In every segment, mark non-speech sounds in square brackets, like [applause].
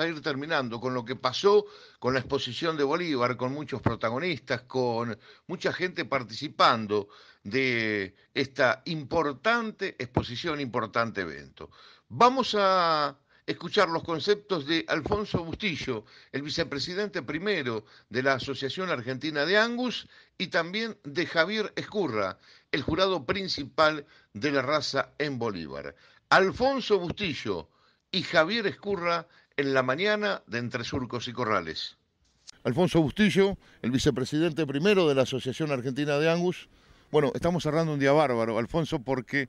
a ir terminando con lo que pasó con la exposición de Bolívar, con muchos protagonistas, con mucha gente participando de esta importante exposición, importante evento. Vamos a escuchar los conceptos de Alfonso Bustillo, el vicepresidente primero de la Asociación Argentina de Angus, y también de Javier Escurra, el jurado principal de la raza en Bolívar. Alfonso Bustillo y Javier Escurra en la mañana de Entre Surcos y Corrales. Alfonso Bustillo, el vicepresidente primero de la Asociación Argentina de Angus. Bueno, estamos cerrando un día bárbaro, Alfonso, porque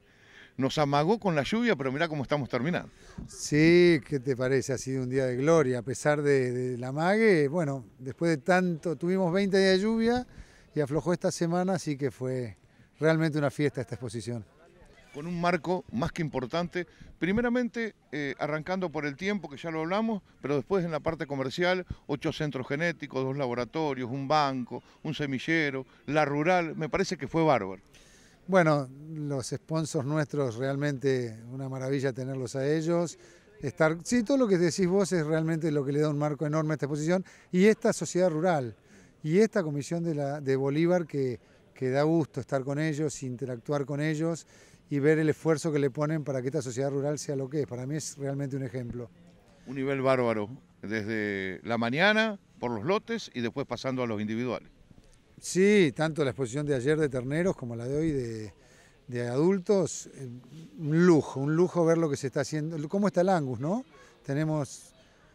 nos amagó con la lluvia, pero mirá cómo estamos terminando. Sí, ¿qué te parece? Ha sido un día de gloria, a pesar de, la amague. Bueno, después de tanto, tuvimos 20 días de lluvia y aflojó esta semana, así que fue realmente una fiesta esta exposición con un marco más que importante, primeramente eh, arrancando por el tiempo, que ya lo hablamos, pero después en la parte comercial, ocho centros genéticos, dos laboratorios, un banco, un semillero, la rural, me parece que fue bárbaro. Bueno, los sponsors nuestros, realmente una maravilla tenerlos a ellos. Estar, sí, todo lo que decís vos es realmente lo que le da un marco enorme a esta exposición y esta sociedad rural y esta comisión de, Bolívar que, que da gusto estar con ellos, interactuar con ellos y ver el esfuerzo que le ponen para que esta sociedad rural sea lo que es. Para mí es realmente un ejemplo. Un nivel bárbaro, desde la mañana por los lotes y después pasando a los individuales. Sí, tanto la exposición de ayer de terneros como la de hoy de, adultos, eh, un lujo, un lujo ver lo que se está haciendo, cómo está el Angus, ¿no? Tenemos,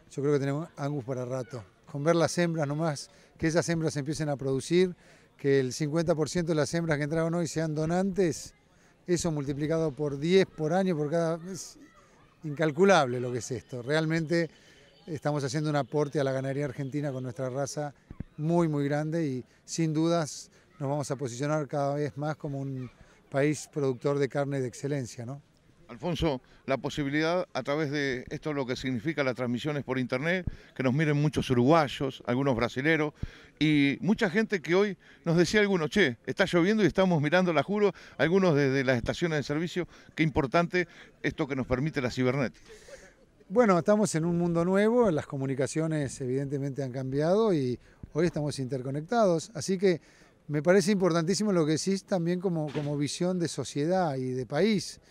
yo creo que tenemos Angus para rato, con ver las hembras nomás, que esas hembras empiecen a producir, que el 50% de las hembras que entraron hoy sean donantes, eso multiplicado por 10 por año, por cada... Es incalculable lo que es esto. Realmente estamos haciendo un aporte a la ganadería argentina con nuestra raza muy, muy grande y sin dudas nos vamos a posicionar cada vez más como un país productor de carne de excelencia, ¿no? Alfonso, la posibilidad a través de esto lo que significa las transmisiones por internet, que nos miren muchos uruguayos, algunos brasileros y mucha gente que hoy nos decía algunos, che, está lloviendo y estamos mirando la juro, algunos desde las estaciones de servicio, qué importante esto que nos permite la cibernética. Bueno, estamos en un mundo nuevo, las comunicaciones evidentemente han cambiado y hoy estamos interconectados, así que me parece importantísimo lo que decís también como, como visión de sociedad y de país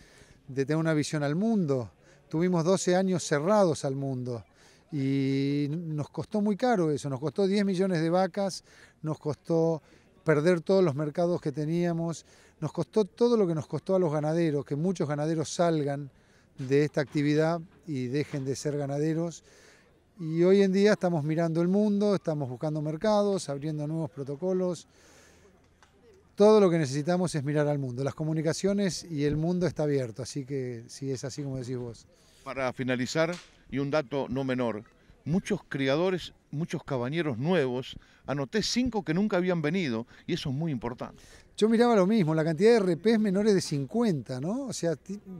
de tener una visión al mundo. Tuvimos 12 años cerrados al mundo y nos costó muy caro eso, nos costó 10 millones de vacas, nos costó perder todos los mercados que teníamos, nos costó todo lo que nos costó a los ganaderos, que muchos ganaderos salgan de esta actividad y dejen de ser ganaderos. Y hoy en día estamos mirando el mundo, estamos buscando mercados, abriendo nuevos protocolos, todo lo que necesitamos es mirar al mundo. Las comunicaciones y el mundo está abierto, así que si es así como decís vos. Para finalizar, y un dato no menor, muchos criadores, muchos cabañeros nuevos, anoté cinco que nunca habían venido, y eso es muy importante. Yo miraba lo mismo, la cantidad de es menores de 50, ¿no? O sea,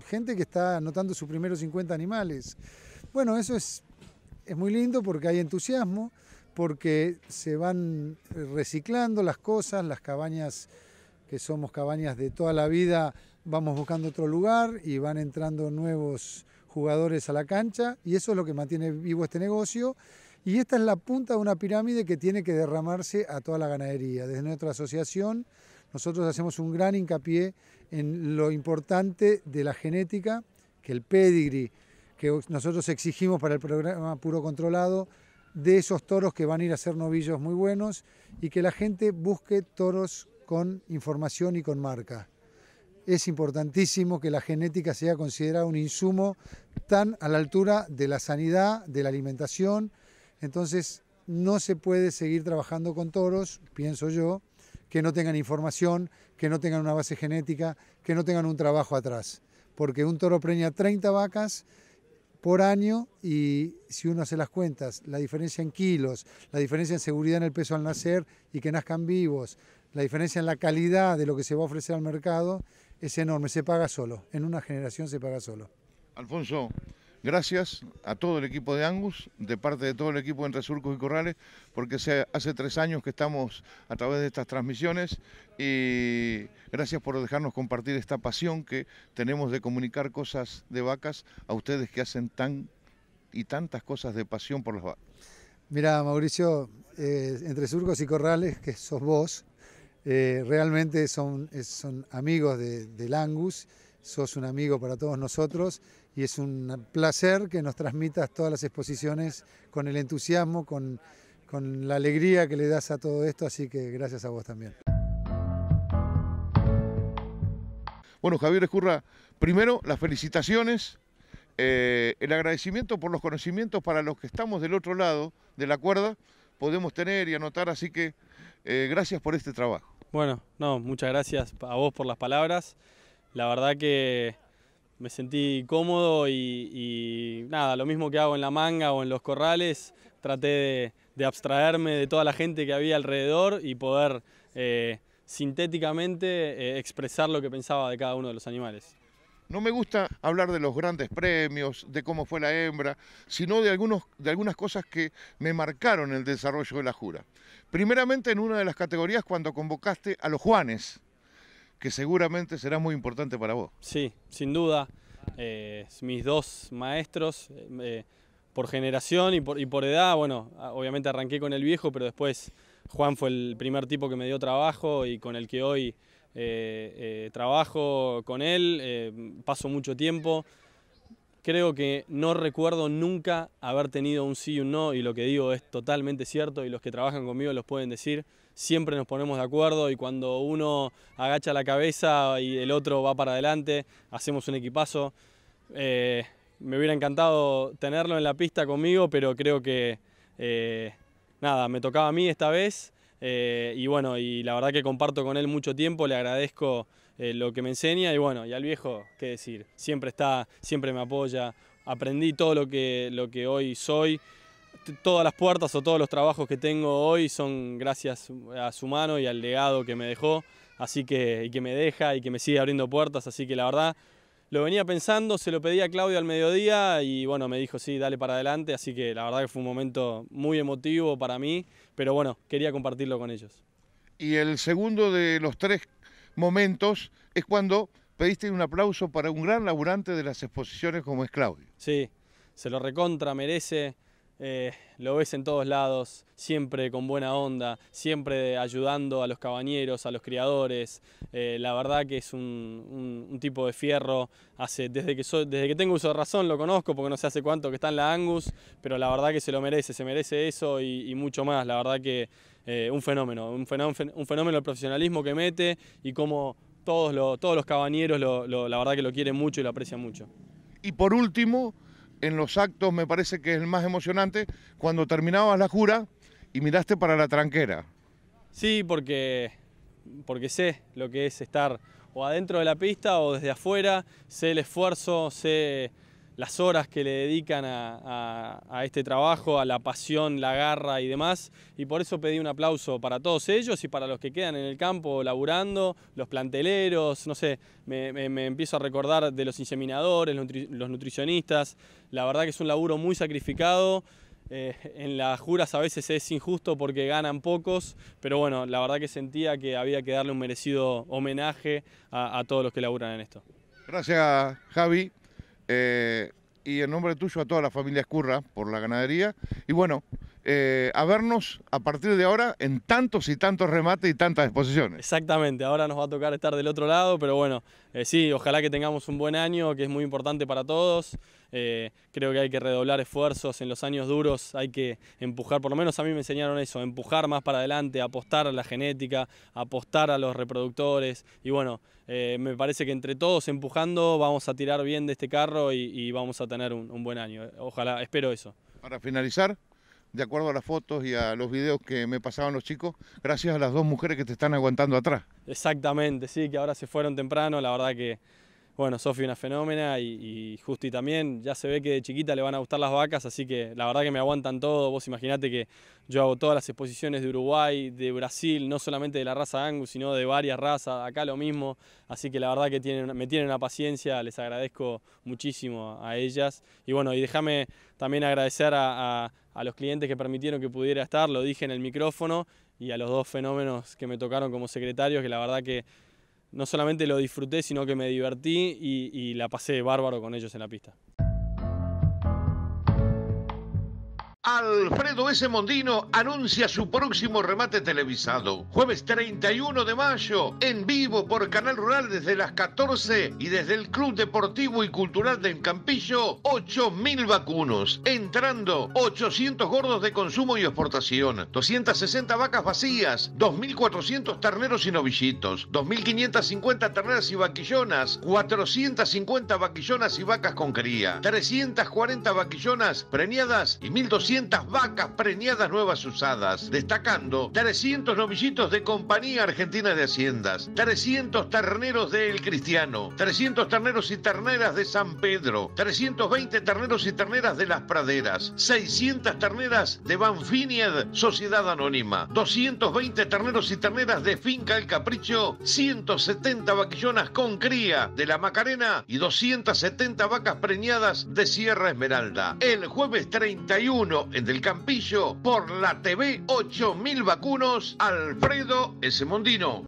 gente que está anotando sus primeros 50 animales. Bueno, eso es, es muy lindo porque hay entusiasmo, porque se van reciclando las cosas, las cabañas que somos cabañas de toda la vida, vamos buscando otro lugar y van entrando nuevos jugadores a la cancha y eso es lo que mantiene vivo este negocio. Y esta es la punta de una pirámide que tiene que derramarse a toda la ganadería. Desde nuestra asociación nosotros hacemos un gran hincapié en lo importante de la genética, que el pedigree que nosotros exigimos para el programa Puro Controlado, de esos toros que van a ir a ser novillos muy buenos y que la gente busque toros con información y con marca. Es importantísimo que la genética sea considerada un insumo tan a la altura de la sanidad, de la alimentación. Entonces, no se puede seguir trabajando con toros, pienso yo, que no tengan información, que no tengan una base genética, que no tengan un trabajo atrás. Porque un toro preña 30 vacas por año y si uno hace las cuentas, la diferencia en kilos, la diferencia en seguridad en el peso al nacer y que nazcan vivos, la diferencia en la calidad de lo que se va a ofrecer al mercado es enorme, se paga solo, en una generación se paga solo. Alfonso, gracias a todo el equipo de Angus, de parte de todo el equipo Entre Surcos y Corrales, porque hace tres años que estamos a través de estas transmisiones y gracias por dejarnos compartir esta pasión que tenemos de comunicar cosas de vacas a ustedes que hacen tan y tantas cosas de pasión por las vacas. Mira, Mauricio, eh, Entre Surcos y Corrales, que sos vos, eh, realmente son, amigos del Angus, sos un amigo para todos nosotros y es un placer que nos transmitas todas las exposiciones con el entusiasmo, con, la alegría que le das a todo esto, así que gracias a vos también. Bueno, Javier Escurra, primero las felicitaciones, eh, el agradecimiento por los conocimientos para los que estamos del otro lado de la cuerda, podemos tener y anotar, así que eh, gracias por este trabajo. Bueno, no, muchas gracias a vos por las palabras. La verdad que me sentí cómodo y, nada, lo mismo que hago en la manga o en los corrales, traté de, abstraerme de toda la gente que había alrededor y poder eh, sintéticamente eh, expresar lo que pensaba de cada uno de los animales. No me gusta hablar de los grandes premios, de cómo fue la hembra, sino de, algunos, de algunas cosas que me marcaron el desarrollo de la jura. Primeramente en una de las categorías cuando convocaste a los Juanes, que seguramente será muy importante para vos. Sí, sin duda. Eh, mis dos maestros, eh, eh, por generación y por, y por edad, bueno, obviamente arranqué con el viejo, pero después Juan fue el primer tipo que me dio trabajo y con el que hoy... Eh, eh, trabajo con él, eh, paso mucho tiempo. Creo que no recuerdo nunca haber tenido un sí y un no y lo que digo es totalmente cierto y los que trabajan conmigo los pueden decir. Siempre nos ponemos de acuerdo y cuando uno agacha la cabeza y el otro va para adelante, hacemos un equipazo. me hubiera encantado tenerlo en la pista conmigo, pero creo que nada, me tocaba a mí esta vez eh, y bueno, y la verdad que comparto con él mucho tiempo, le agradezco eh, lo que me enseña y bueno, y al viejo, qué decir, siempre está, siempre me apoya, aprendí todo lo que, lo que hoy soy, todas las puertas o todos los trabajos que tengo hoy son gracias a su mano y al legado que me dejó, así que, y que me deja y que me sigue abriendo puertas, así que la verdad lo venía pensando, se lo pedí a Claudio al mediodía y bueno, me dijo sí, dale para adelante, así que la verdad que fue un momento muy emotivo para mí, pero bueno, quería compartirlo con ellos. Y el segundo de los tres momentos es cuando pediste un aplauso para un gran laburante de las exposiciones como es Claudio. Sí, se lo recontra, merece. Eh, lo ves en todos lados, siempre con buena onda, siempre ayudando a los cabañeros, a los criadores. Eh, la verdad que es un, tipo de fierro. Hace, desde, que desde que tengo uso de razón lo conozco, porque no sé hace cuánto que está en la Angus, pero la verdad que se lo merece, se merece eso y, mucho más. La verdad que eh, un fenómeno, un fenómeno, el profesionalismo que mete y como todos, todos los cabañeros la verdad que lo quieren mucho y lo aprecian mucho. Y por último, en los actos me parece que es el más emocionante, cuando terminabas la jura y miraste para la tranquera. Sí, porque, porque sé lo que es estar o adentro de la pista o desde afuera, sé el esfuerzo, sé las horas que le dedican a, este trabajo, a la pasión, la garra y demás. Y por eso pedí un aplauso para todos ellos y para los que quedan en el campo laburando, los planteleros, no sé, me, empiezo a recordar de los inseminadores, los, nutricionistas. La verdad que es un laburo muy sacrificado. Eh, en las juras a veces es injusto porque ganan pocos, pero bueno, la verdad que sentía que había que darle un merecido homenaje a, a todos los que laburan en esto. Gracias, Javi. Eh, y en nombre tuyo a toda la familia Escurra por la ganadería. Y bueno, eh, a vernos a partir de ahora en tantos y tantos remates y tantas exposiciones. Exactamente, ahora nos va a tocar estar del otro lado, pero bueno, eh, sí, ojalá que tengamos un buen año, que es muy importante para todos. Eh, creo que hay que redoblar esfuerzos en los años duros, hay que empujar, por lo menos a mí me enseñaron eso, empujar más para adelante, apostar a la genética, apostar a los reproductores y bueno, me parece que entre todos empujando vamos a tirar bien de este carro y, vamos a tener un buen año. Ojalá, espero eso. Para finalizar de acuerdo a las fotos y a los videos que me pasaban los chicos, gracias a las dos mujeres que te están aguantando atrás. Exactamente, sí, que ahora se fueron temprano, la verdad que bueno, Sofi una fenómena y, y, Justi también, ya se ve que de chiquita le van a gustar las vacas, así que la verdad que me aguantan todo, vos imaginate que yo hago todas las exposiciones de Uruguay, de Brasil, no solamente de la raza Angus, sino de varias razas, acá lo mismo, así que la verdad que me tienen una paciencia, les agradezco muchísimo a ellas y bueno, y déjame también agradecer a, a los clientes que permitieron que pudiera estar, lo dije en el micrófono y a los dos fenómenos que me tocaron como secretarios, que la verdad que no solamente lo disfruté, sino que me divertí y, la pasé bárbaro con ellos en la pista. Alfredo S. Mondino anuncia su próximo remate televisado. Jueves 31 de mayo, en vivo por Canal Rural desde las 14 y desde el Club Deportivo y Cultural del Campillo, 8.000 vacunos. Entrando, 800 gordos de consumo y exportación, 260 vacas vacías, 2.400 terneros y novillitos, 2.550 terneras y vaquillonas, 450 vaquillonas y vacas con cría, 340 vaquillonas premiadas y 1.200 vacas preñadas nuevas usadas, destacando 300 novillitos de Compañía Argentina de Haciendas, 300 terneros de El Cristiano, 300 terneros y terneras de San Pedro, 320 terneros y terneras de Las Praderas, 600 terneras de Banfinied Sociedad Anónima, 220 terneros y terneras de Finca El Capricho, 170 vaquillonas con cría de La Macarena y 270 vacas preñadas de Sierra Esmeralda. El jueves 31 en Del Campillo, por la TV 8000 Vacunos, Alfredo Esemondino.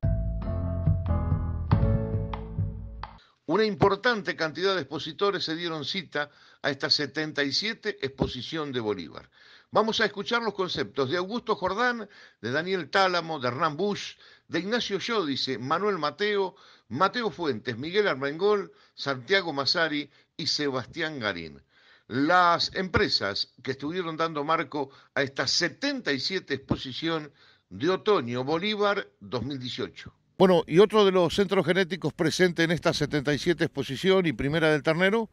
Una importante cantidad de expositores se dieron cita a esta 77 exposición de Bolívar. Vamos a escuchar los conceptos de Augusto Jordán, de Daniel Tálamo, de Hernán Bush, de Ignacio Yodice, Manuel Mateo, Mateo Fuentes, Miguel Armengol, Santiago Massari y Sebastián Garín las empresas que estuvieron dando marco a esta 77 exposición de otoño Bolívar 2018. Bueno, y otro de los centros genéticos presentes en esta 77 exposición y primera del ternero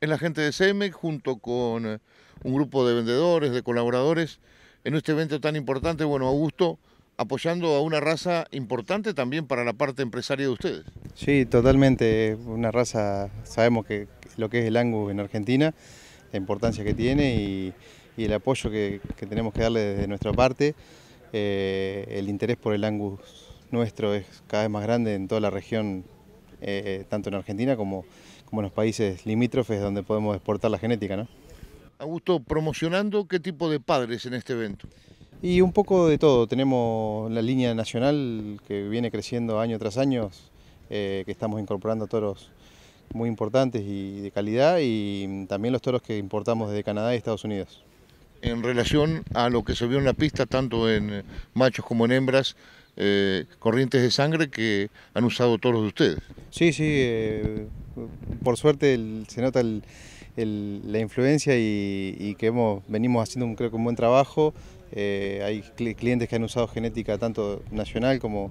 es la gente de CEMEC junto con eh, un grupo de vendedores, de colaboradores en este evento tan importante. Bueno, Augusto, apoyando a una raza importante también para la parte empresaria de ustedes. Sí, totalmente. Una raza, sabemos que lo que es el Angus en Argentina la importancia que tiene y, el apoyo que, tenemos que darle desde nuestra parte. Eh, el interés por el Angus nuestro es cada vez más grande en toda la región, eh, eh, tanto en Argentina como, en los países limítrofes donde podemos exportar la genética. ¿no? Augusto, promocionando qué tipo de padres en este evento. Y un poco de todo, tenemos la línea nacional que viene creciendo año tras año, que estamos incorporando a todos los muy importantes y de calidad y también los toros que importamos desde Canadá y Estados Unidos. En relación a lo que se vio en la pista, tanto en eh, machos como en hembras, eh, corrientes de sangre que han usado toros de ustedes. Sí, sí, eh, por suerte se nota la influencia y, que hemos, venimos haciendo un, creo que un buen trabajo. hay clientes que han usado genética tanto nacional como,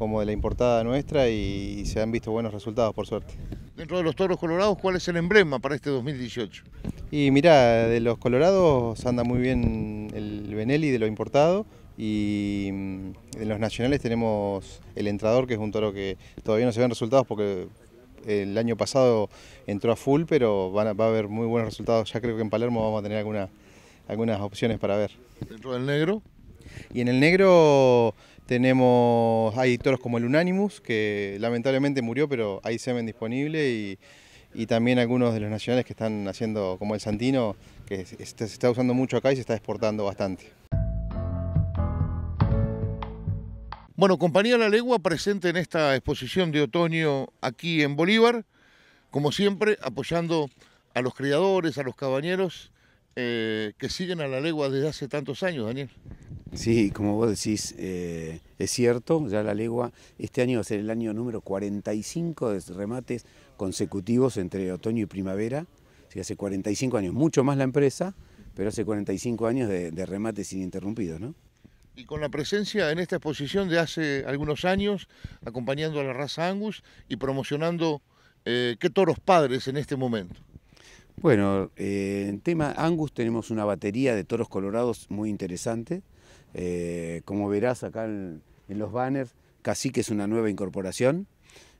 como de la importada nuestra y, se han visto buenos resultados, por suerte. Dentro de los toros colorados, ¿cuál es el emblema para este 2018? Y mira, de los colorados anda muy bien el Benelli de lo importado y mm, de los nacionales tenemos el entrador, que es un toro que todavía no se ven resultados porque el año pasado entró a full, pero va a haber muy buenos resultados. Ya creo que en Palermo vamos a tener algunas opciones para ver. ¿Dentro del negro? Y en el negro tenemos, hay toros como el Unanimus, que lamentablemente murió, pero hay semen disponible y, y también algunos de los nacionales que están haciendo, como el Santino, que se está usando mucho acá y se está exportando bastante. Bueno, compañía La Legua presente en esta exposición de otoño aquí en Bolívar, como siempre apoyando a los criadores, a los cabañeros eh, que siguen a la legua desde hace tantos años, Daniel. Sí, como vos decís, eh, es cierto, ya la legua, este año va a ser el año número 45 de remates consecutivos entre otoño y primavera, así hace 45 años, mucho más la empresa, pero hace 45 años de, remates ininterrumpidos, ¿no? y con la presencia en esta exposición de hace algunos años, acompañando a la raza Angus y promocionando eh, qué toros padres en este momento. Bueno, eh, en tema Angus tenemos una batería de toros colorados muy interesante. Eh, como verás acá en, los banners, Cacique es una nueva incorporación.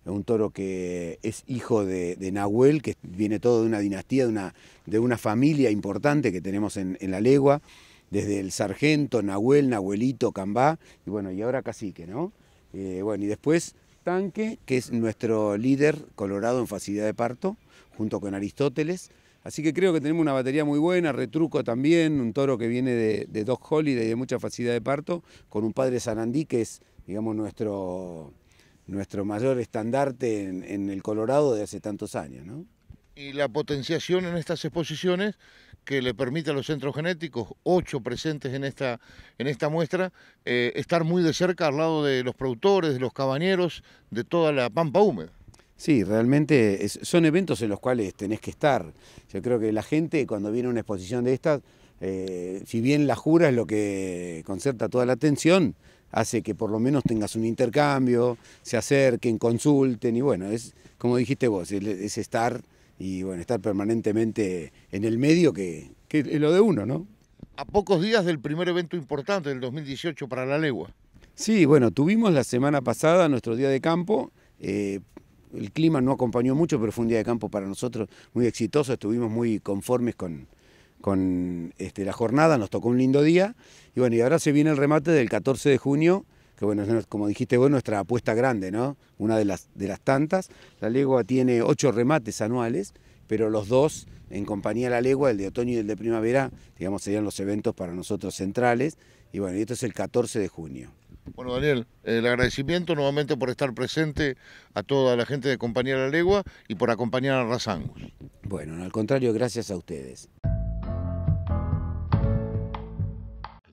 Un toro que es hijo de, Nahuel, que viene todo de una dinastía, de una, de una familia importante que tenemos en, la legua, desde el sargento, Nahuel, Nahuelito, Cambá, y bueno, y ahora Cacique, ¿no? Eh, bueno, y después Tanque, que es nuestro líder colorado en facilidad de parto, junto con Aristóteles, Así que creo que tenemos una batería muy buena, retruco también, un toro que viene de, dos Doc Holiday y de mucha facilidad de parto, con un padre Sanandí que es, digamos, nuestro, nuestro mayor estandarte en, el Colorado de hace tantos años. ¿no? Y la potenciación en estas exposiciones que le permite a los centros genéticos, ocho presentes en esta, en esta muestra, eh, estar muy de cerca al lado de los productores, de los cabañeros, de toda la pampa húmeda. Sí, realmente son eventos en los cuales tenés que estar. Yo creo que la gente cuando viene a una exposición de estas, eh, si bien la jura es lo que concerta toda la atención, hace que por lo menos tengas un intercambio, se acerquen, consulten y bueno, es como dijiste vos, es, estar y bueno, estar permanentemente en el medio que, es lo de uno, ¿no? A pocos días del primer evento importante del 2018 para la legua. Sí, bueno, tuvimos la semana pasada nuestro día de campo, eh, el clima no acompañó mucho, pero fue un día de campo para nosotros muy exitoso, estuvimos muy conformes con, con este, la jornada, nos tocó un lindo día, y bueno, y ahora se viene el remate del 14 de junio, que bueno, como dijiste vos, nuestra apuesta grande, ¿no? Una de las, de las tantas, la legua tiene ocho remates anuales, pero los dos en compañía de la legua, el de otoño y el de primavera, digamos, serían los eventos para nosotros centrales, y bueno, y esto es el 14 de junio. Bueno, Daniel, el agradecimiento nuevamente por estar presente a toda la gente de Compañía La Legua y por acompañar a Razangus. Bueno, al contrario, gracias a ustedes.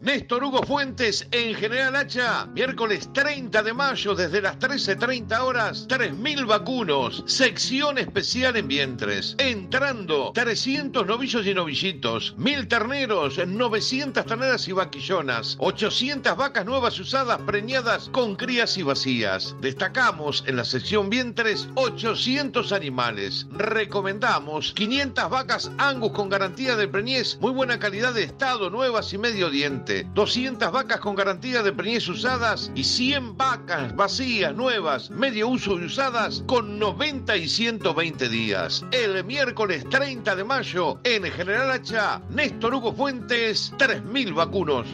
Néstor Hugo Fuentes en General Hacha, miércoles 30 de mayo desde las 13.30 horas, 3.000 vacunos, sección especial en vientres, entrando 300 novillos y novillitos, 1.000 terneros, 900 terneras y vaquillonas, 800 vacas nuevas usadas preñadas con crías y vacías. Destacamos en la sección vientres 800 animales, recomendamos 500 vacas angus con garantía de preñez, muy buena calidad de estado, nuevas y medio diente. 200 vacas con garantía de preñez usadas y 100 vacas vacías, nuevas, medio uso y usadas con 90 y 120 días. El miércoles 30 de mayo en General Hacha, Néstor Hugo Fuentes, 3.000 vacunos.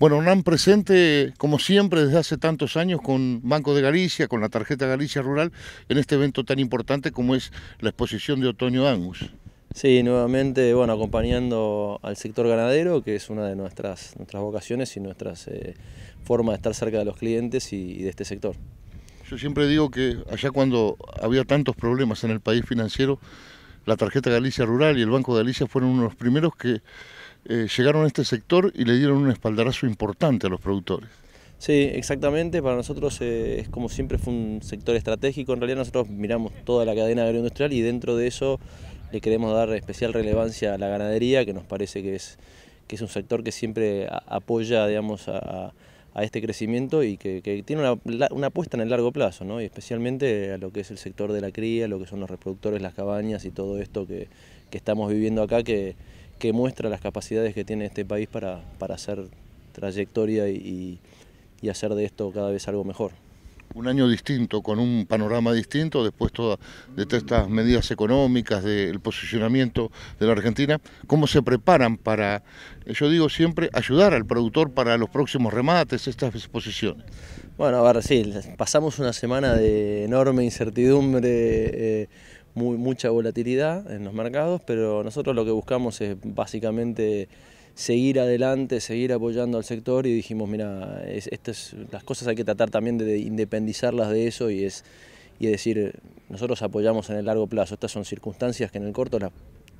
Bueno, UNAM presente, como siempre, desde hace tantos años con Banco de Galicia, con la tarjeta Galicia Rural, en este evento tan importante como es la exposición de Otoño Angus. Sí, nuevamente, bueno, acompañando al sector ganadero, que es una de nuestras, nuestras vocaciones y nuestras eh, formas de estar cerca de los clientes y, de este sector. Yo siempre digo que allá cuando había tantos problemas en el país financiero, la tarjeta Galicia Rural y el Banco de Galicia fueron uno de los primeros que eh, llegaron a este sector y le dieron un espaldarazo importante a los productores. Sí, exactamente. Para nosotros eh, es como siempre fue un sector estratégico. En realidad nosotros miramos toda la cadena agroindustrial y dentro de eso le queremos dar especial relevancia a la ganadería, que nos parece que es, que es un sector que siempre apoya digamos, a, este crecimiento y que, tiene una, apuesta en el largo plazo, y especialmente a lo que es el sector de la cría, lo que son los reproductores, las cabañas y todo esto que, estamos viviendo acá, que, que, muestra las capacidades que tiene este país para, hacer trayectoria y hacer de esto cada vez algo mejor un año distinto, con un panorama distinto, después de todas estas medidas económicas, del posicionamiento de la Argentina, cómo se preparan para, yo digo siempre, ayudar al productor para los próximos remates, estas exposiciones. Bueno, ver, sí, pasamos una semana de enorme incertidumbre, eh, mucha volatilidad en los mercados, pero nosotros lo que buscamos es básicamente seguir adelante, seguir apoyando al sector y dijimos, mira, es, las cosas hay que tratar también de, independizarlas de eso y es y decir, nosotros apoyamos en el largo plazo, estas son circunstancias que en el corto las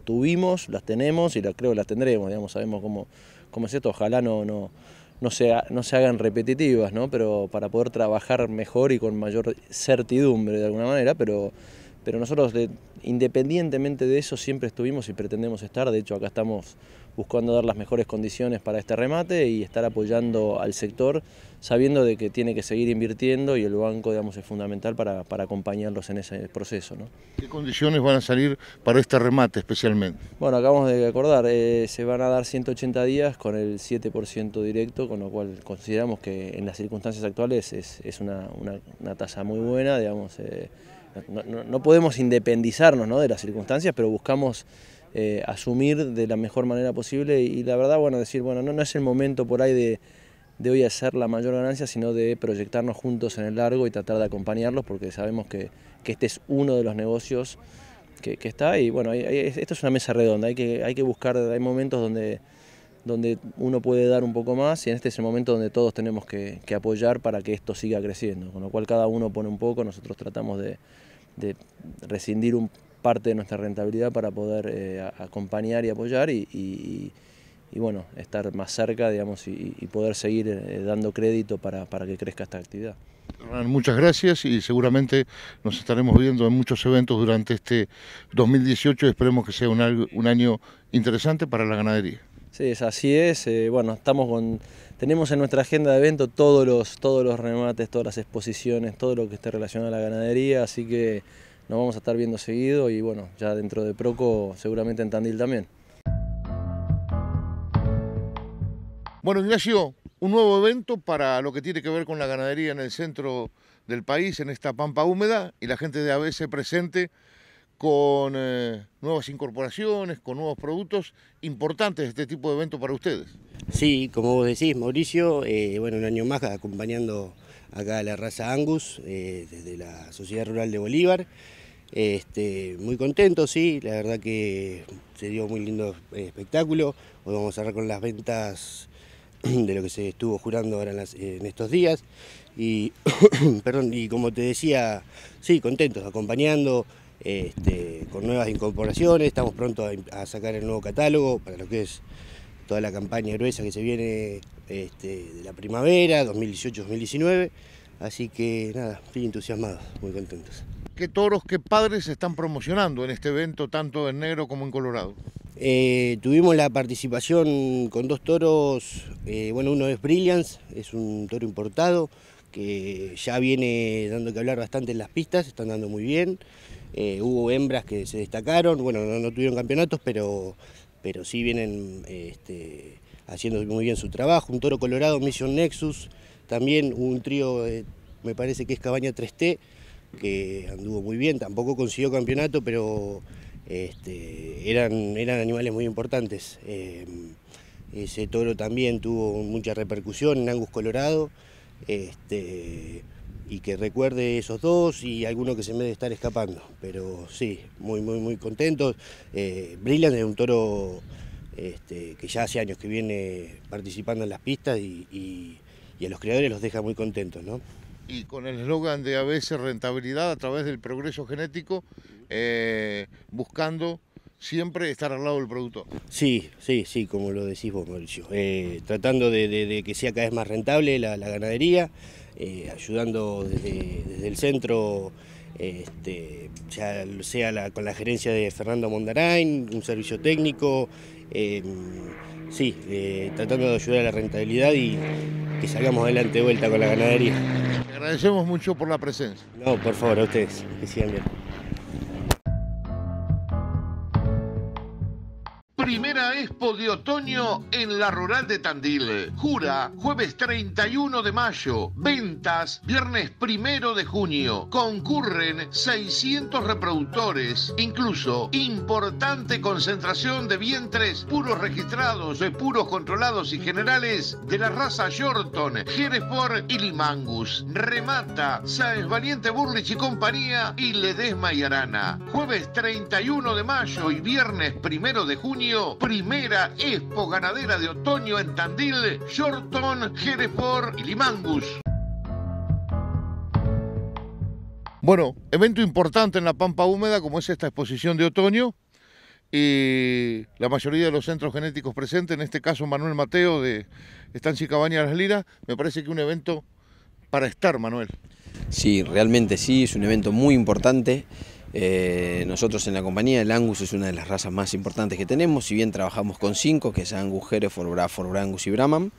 tuvimos, las tenemos y las, creo que las tendremos, digamos, sabemos cómo, cómo es esto, ojalá no, no, no, sea, no se hagan repetitivas, ¿no? pero para poder trabajar mejor y con mayor certidumbre de alguna manera, pero, pero nosotros de, independientemente de eso siempre estuvimos y pretendemos estar, de hecho acá estamos buscando dar las mejores condiciones para este remate y estar apoyando al sector, sabiendo de que tiene que seguir invirtiendo y el banco digamos, es fundamental para, acompañarlos en ese proceso. ¿Qué condiciones van a salir para este remate especialmente? Bueno, acabamos de acordar, eh, se van a dar 180 días con el 7% directo, con lo cual consideramos que en las circunstancias actuales es, una, tasa muy buena, digamos, eh, no, podemos independizarnos de las circunstancias, pero buscamos eh, asumir de la mejor manera posible y, la verdad, bueno, decir, bueno, no, no es el momento por ahí de, hoy hacer la mayor ganancia, sino de proyectarnos juntos en el largo y tratar de acompañarlos porque sabemos que, este es uno de los negocios que, que está y bueno, esto es una mesa redonda, hay que, hay que buscar, hay momentos donde, donde uno puede dar un poco más y en este es el momento donde todos tenemos que, apoyar para que esto siga creciendo, con lo cual cada uno pone un poco, nosotros tratamos de, de rescindir un parte de nuestra rentabilidad para poder eh, acompañar y apoyar y, bueno, estar más cerca digamos, y, poder seguir eh, dando crédito para, que crezca esta actividad. muchas gracias y seguramente nos estaremos viendo en muchos eventos durante este 2018 y esperemos que sea un, año interesante para la ganadería. Sí, es, así es. Eh, bueno, estamos con, tenemos en nuestra agenda de evento todos los, todos los remates, todas las exposiciones, todo lo que esté relacionado a la ganadería, así que nos vamos a estar viendo seguido y bueno, ya dentro de Proco seguramente en Tandil también. Bueno, Ignacio, un nuevo evento para lo que tiene que ver con la ganadería en el centro del país, en esta pampa húmeda, y la gente de ABC presente con eh, nuevas incorporaciones, con nuevos productos importantes este tipo de evento para ustedes. Sí, como vos decís, Mauricio, eh, bueno, un año más acompañando acá la raza Angus eh, desde la Sociedad Rural de Bolívar. Este, muy contentos, sí, la verdad que se dio muy lindo eh, espectáculo. Hoy vamos a cerrar con las ventas de lo que se estuvo jurando ahora en, estos días. Y, [coughs] perdón, y como te decía, sí, contentos, acompañando este, con nuevas incorporaciones. Estamos pronto a, sacar el nuevo catálogo para lo que es toda la campaña gruesa que se viene este, de la primavera, 2018-2019. Así que nada, estoy entusiasmado, muy contentos qué toros, qué padres se están promocionando en este evento, tanto en negro como en colorado? Eh, tuvimos la participación con dos toros, eh, bueno, uno es Brilliance, es un toro importado que ya viene dando que hablar bastante en las pistas, están dando muy bien. Eh, hubo hembras que se destacaron, bueno, no, tuvieron campeonatos, pero, pero sí vienen este, haciendo muy bien su trabajo. Un toro colorado, Mission Nexus, también un trío, me parece que es Cabaña 3T, que anduvo muy bien, tampoco consiguió campeonato, pero este, eran, eran animales muy importantes. Eh, ese toro también tuvo mucha repercusión en Angus Colorado, este, y que recuerde esos dos y alguno que se me debe estar escapando. Pero sí, muy, muy, muy contentos. Brillan eh, Brilliant es un toro este, que ya hace años que viene participando en las pistas y, a los creadores los deja muy contentos, y con el eslogan de ABS rentabilidad a través del progreso genético, eh, buscando siempre estar al lado del productor. Sí, sí, sí, como lo decís vos, Mauricio. Eh, tratando de, que sea cada vez más rentable la, ganadería, eh, ayudando desde, el centro, este, sea con la gerencia de Fernando Mondarain, un servicio técnico sí, eh, tratando de ayudar a la rentabilidad y que salgamos adelante de vuelta con la ganadería. agradecemos mucho por la presencia. No, por favor, a ustedes, que sigan bien. Primera Expo de Otoño en la Rural de Tandil. Jura, jueves 31 de mayo. Ventas, viernes 1 de junio. Concurren 600 reproductores. Incluso importante concentración de vientres puros registrados, eh, puros controlados y generales de la raza Jorton, Hereford y Limangus. Remata Saez Valiente Burlich y compañía y Ledesma y Arana. Jueves 31 de mayo y viernes 1 de junio primera expo ganadera de otoño en Tandil, Shorton, Jereport y Limangus. Bueno, evento importante en la Pampa Húmeda como es esta exposición de otoño y la mayoría de los centros genéticos presentes, en este caso Manuel Mateo de Estancia Cabaña Las Liras, me parece que un evento para estar, Manuel. Sí, realmente sí, es un evento muy importante. Eh, nosotros en la compañía, el Angus es una de las razas más importantes que tenemos, si bien trabajamos con cinco, que es Angus, Hereford, y Brahman,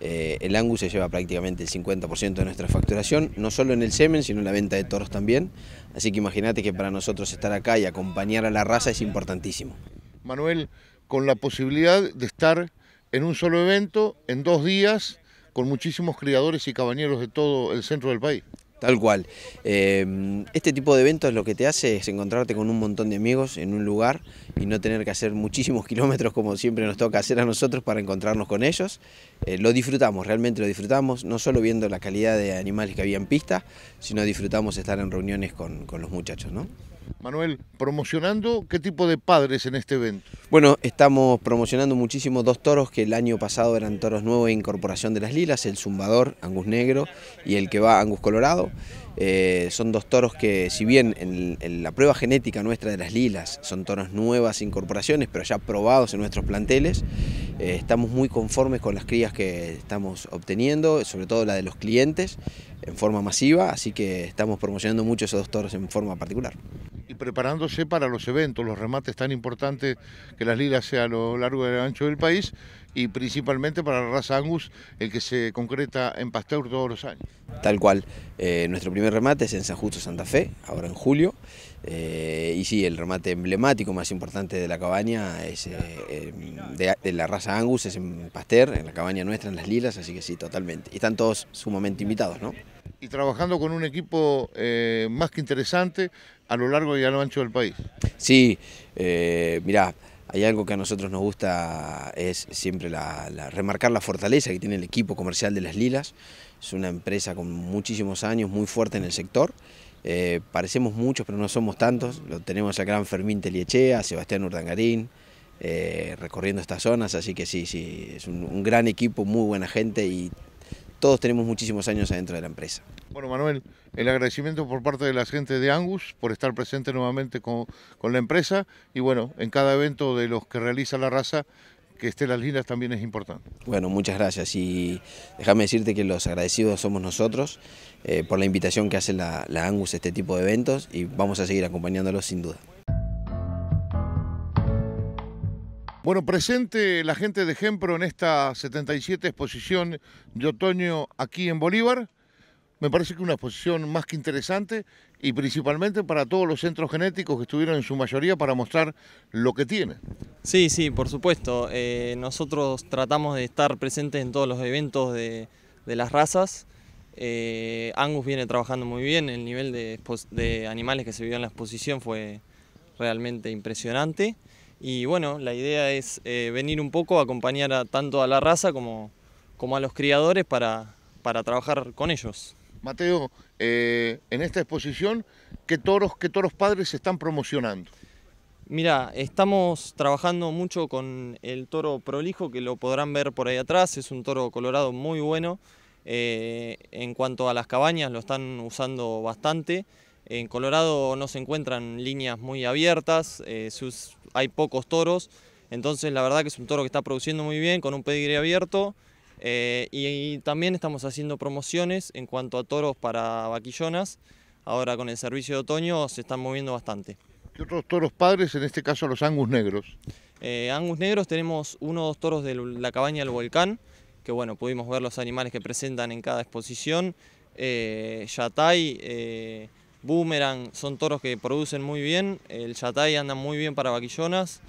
eh, el Angus se lleva prácticamente el 50% de nuestra facturación, no solo en el semen, sino en la venta de toros también. Así que imagínate que para nosotros estar acá y acompañar a la raza es importantísimo. Manuel, con la posibilidad de estar en un solo evento, en dos días, con muchísimos criadores y cabañeros de todo el centro del país. Tal cual. Em, este tipo de eventos lo que te hace es encontrarte con un montón de amigos en un lugar y no tener que hacer muchísimos [laughs] kilómetros como siempre nos toca hacer a nosotros para encontrarnos con ellos. Eh, lo disfrutamos, realmente lo disfrutamos, no solo viendo la calidad de animales que había en pista, sino disfrutamos estar en reuniones con, con los muchachos. ¿no? Manuel, promocionando qué tipo de padres en este evento. Bueno, estamos promocionando muchísimo dos toros que el año pasado eran toros nuevos e incorporación de las lilas, el zumbador, Angus Negro, y el que va Angus Colorado. Eh, son dos toros que, si bien en, la prueba genética nuestra de las lilas son toros nuevas incorporaciones, pero ya probados en nuestros planteles, eh, estamos muy conformes con las crías que estamos obteniendo, sobre todo la de los clientes, en forma masiva, así que estamos promocionando mucho esos dos toros en forma particular. Y preparándose para los eventos, los remates tan importantes que las lilas sean a lo largo y ancho del país, y principalmente para la raza Angus, el que se concreta en Pasteur todos los años. Tal cual, eh, nuestro primer remate es en San Justo Santa Fe, ahora en julio, eh, y sí, el remate emblemático más importante de la cabaña es eh, de, la raza Angus, es en Pasteur, en la cabaña nuestra, en Las Lilas, así que sí, totalmente. están todos sumamente invitados, ¿no? y trabajando con un equipo más que interesante a lo largo y a lo ancho del país. Sí, mirá, hay algo que a nosotros nos gusta, es siempre la, remarcar la fortaleza que tiene el equipo comercial de Las Lilas. Es una empresa con muchísimos años, muy fuerte en el sector. Eh, parecemos muchos, pero no somos tantos. Lo tenemos a gran Fermín Teliechea, Sebastián Urdangarín, eh, recorriendo estas zonas. Así que sí, sí, es un, un gran equipo, muy buena gente y todos tenemos muchísimos años adentro de la empresa. Bueno, Manuel, el agradecimiento por parte de la gente de Angus por estar presente nuevamente con, la empresa y bueno, en cada evento de los que realiza la raza que esté las líneas también es importante. Bueno, muchas gracias y déjame decirte que los agradecidos somos nosotros eh, por la invitación que hace la, Angus a este tipo de eventos y vamos a seguir acompañándolos sin duda. Bueno, presente la gente de Ejemplo en esta 77 exposición de otoño aquí en Bolívar me parece que una exposición más que interesante y principalmente para todos los centros genéticos que estuvieron en su mayoría para mostrar lo que tiene. Sí, sí, por supuesto. Eh, nosotros tratamos de estar presentes en todos los eventos de, las razas. Eh, Angus viene trabajando muy bien, el nivel de, animales que se vio en la exposición fue realmente impresionante. Y bueno, la idea es eh, venir un poco a acompañar tanto a la raza como, a los criadores para trabajar con ellos. Mateo, eh, en esta exposición, ¿qué toros, toros padres se están promocionando? Mira, estamos trabajando mucho con el toro prolijo, que lo podrán ver por ahí atrás, es un toro colorado muy bueno. Eh, en cuanto a las cabañas, lo están usando bastante. En Colorado no se encuentran líneas muy abiertas, eh, hay pocos toros, entonces la verdad que es un toro que está produciendo muy bien, con un pedigrí abierto. Eh, y, también estamos haciendo promociones en cuanto a toros para vaquillonas. Ahora con el servicio de otoño se están moviendo bastante. ¿Qué otros toros padres, en este caso los angus negros? Eh, angus negros tenemos uno o dos toros de la cabaña del volcán, que bueno, pudimos ver los animales que presentan en cada exposición. Eh, yatay, eh, boomerang, son toros que producen muy bien. El yatay anda muy bien para vaquillonas.